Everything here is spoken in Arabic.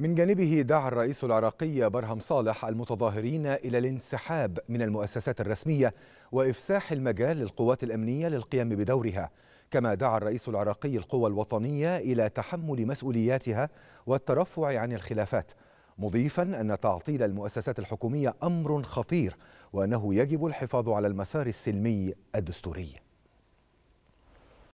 من جانبه دعا الرئيس العراقي برهم صالح المتظاهرين إلى الانسحاب من المؤسسات الرسمية وإفساح المجال للقوات الأمنية للقيام بدورها كما دعا الرئيس العراقي القوى الوطنية إلى تحمل مسؤولياتها والترفع عن الخلافات مضيفا أن تعطيل المؤسسات الحكومية أمر خطير وأنه يجب الحفاظ على المسار السلمي الدستوري